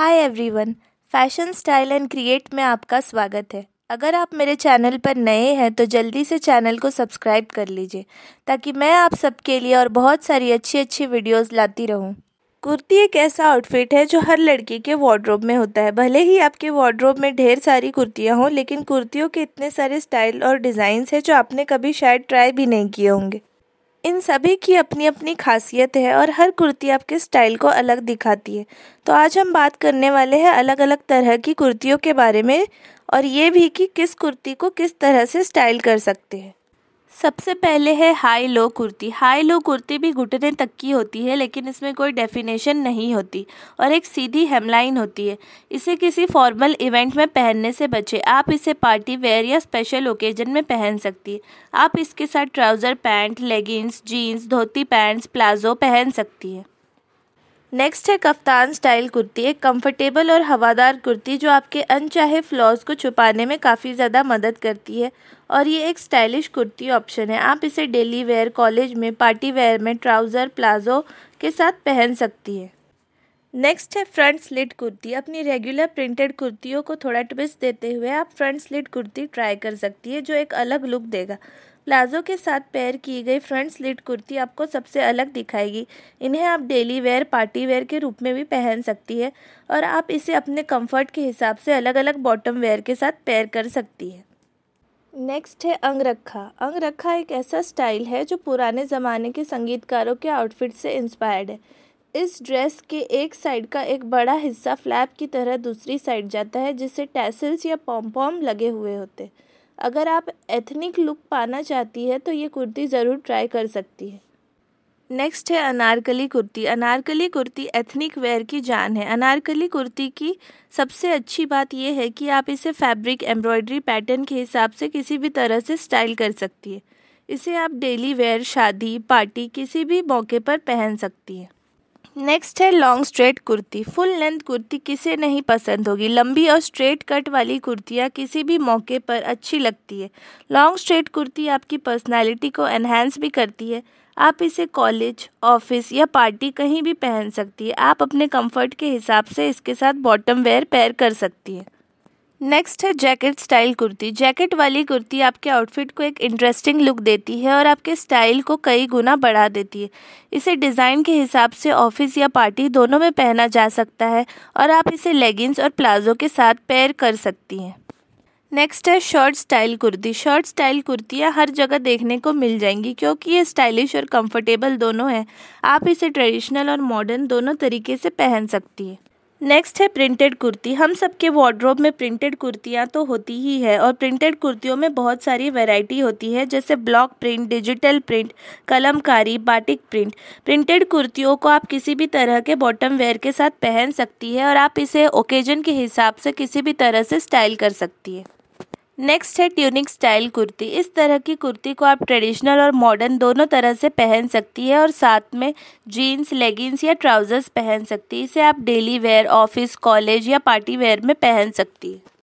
Hi everyone fashion style and create में आपका स्वागत है अगर आप मेरे चैनल पर नए हैं तो जल्दी से चैनल को सब्सक्राइब कर लीजिए ताकि मैं आप सबके लिए और बहुत सारी अच्छी अच्छी वीडियोस लाती रहूं। कुर्ती एक ऐसा आउटफिट है जो हर लड़की के वार्ड्रोब में होता है भले ही आपके वार्ड्रोब में ढेर सारी कुर्तियाँ हों लेकिन कुर्तियों के इतने सारे स्टाइल और डिज़ाइंस हैं जो आपने कभी शायद ट्राई भी नहीं किए होंगे इन सभी की अपनी अपनी खासियत है और हर कुर्ती आपके स्टाइल को अलग दिखाती है तो आज हम बात करने वाले हैं अलग अलग तरह की कुर्तियों के बारे में और ये भी कि किस कुर्ती को किस तरह से स्टाइल कर सकते हैं सबसे पहले है high low kurti high low kurti भी घुटने तक की होती है लेकिन इसमें कोई डेफिनेशन नहीं होती और एक सीधी हेमलाइन होती है इसे किसी फॉर्मल इवेंट में पहनने से बचे आप इसे पार्टी वेयर या स्पेशल ओकेजन में पहन सकती है आप इसके साथ trouser pant leggings jeans dhoti pants palazzo पहन सकती है नेक्स्ट है कफ्तान स्टाइल कुर्ती एक कंफर्टेबल और हवादार कुर्ती जो आपके अनचाहे फ्लॉज को छुपाने में काफ़ी ज़्यादा मदद करती है और ये एक स्टाइलिश कुर्ती ऑप्शन है आप इसे डेली वेयर कॉलेज में पार्टी वेयर में ट्राउज़र प्लाजो के साथ पहन सकती है नेक्स्ट है फ्रंट स्लिट कुर्ती अपनी रेगुलर प्रिंटेड कुर्तियों को थोड़ा ट्विस्ट देते हुए आप फ्रंट स्लिट कुर्ती ट्राई कर सकती है जो एक अलग लुक देगा प्लाजो के साथ पेयर की गई फ्रंट स्लिट कुर्ती आपको सबसे अलग दिखाएगी इन्हें आप डेली वेयर पार्टी वेयर के रूप में भी पहन सकती है और आप इसे अपने कंफर्ट के हिसाब से अलग अलग बॉटम वेयर के साथ पेयर कर सकती है नेक्स्ट है अंगरखा अंगरखा एक ऐसा स्टाइल है जो पुराने ज़माने के संगीतकारों के आउटफिट से इंस्पायर्ड है इस ड्रेस के एक साइड का एक बड़ा हिस्सा फ्लैप की तरह दूसरी साइड जाता है जिससे टैसल्स या पॉम पॉम लगे हुए होते हैं अगर आप एथनिक लुक पाना चाहती है तो ये कुर्ती ज़रूर ट्राई कर सकती है नेक्स्ट है अनारकली कुर्ती अनारकली कुर्ती एथनिक वेयर की जान है अनारकली कुर्ती की सबसे अच्छी बात यह है कि आप इसे फैब्रिक एम्ब्रॉयडरी पैटर्न के हिसाब से किसी भी तरह से स्टाइल कर सकती है इसे आप डेली वेयर शादी पार्टी किसी भी मौके पर पहन सकती हैं नेक्स्ट है long straight kurti full length kurti किसे नहीं पसंद होगी लंबी और स्ट्रेट कट वाली कुर्तियाँ किसी भी मौके पर अच्छी लगती है लॉन्ग स्ट्रेट कुर्ती आपकी पर्सनालिटी को एनहेंस भी करती है आप इसे कॉलेज ऑफिस या पार्टी कहीं भी पहन सकती है आप अपने कंफर्ट के हिसाब से इसके साथ बॉटम वेयर पैर कर सकती हैं नेक्स्ट है जैकेट स्टाइल कुर्ती जैकेट वाली कुर्ती आपके आउटफिट को एक इंटरेस्टिंग लुक देती है और आपके स्टाइल को कई गुना बढ़ा देती है इसे डिज़ाइन के हिसाब से ऑफिस या पार्टी दोनों में पहना जा सकता है और आप इसे लेगिंग्स और प्लाजो के साथ पेयर कर सकती हैं नेक्स्ट है short style kurti short style कुर्तियाँ हर जगह देखने को मिल जाएंगी क्योंकि ये स्टाइलिश और कंफर्टेबल दोनों हैं आप इसे ट्रेडिशनल और मॉडर्न दोनों तरीके से पहन सकती है नेक्स्ट है प्रिंटेड कुर्ती हम सबके वार्ड्रोब में प्रिंटेड कुर्तियाँ तो होती ही है और प्रिंटेड कुर्तियों में बहुत सारी वैरायटी होती है जैसे block print digital print kalamkari batik print printed कुर्तियों को आप किसी भी तरह के बॉटम वेयर के साथ पहन सकती है और आप इसे ओकेजन के हिसाब से किसी भी तरह से स्टाइल कर सकती है नेक्स्ट है ट्यूनिक स्टाइल कुर्ती इस तरह की कुर्ती को आप ट्रेडिशनल और मॉडर्न दोनों तरह से पहन सकती है और साथ में जीन्स लेगिंग्स या ट्राउज़र्स पहन सकती है इसे आप डेली वेयर ऑफिस कॉलेज या पार्टी वेयर में पहन सकती है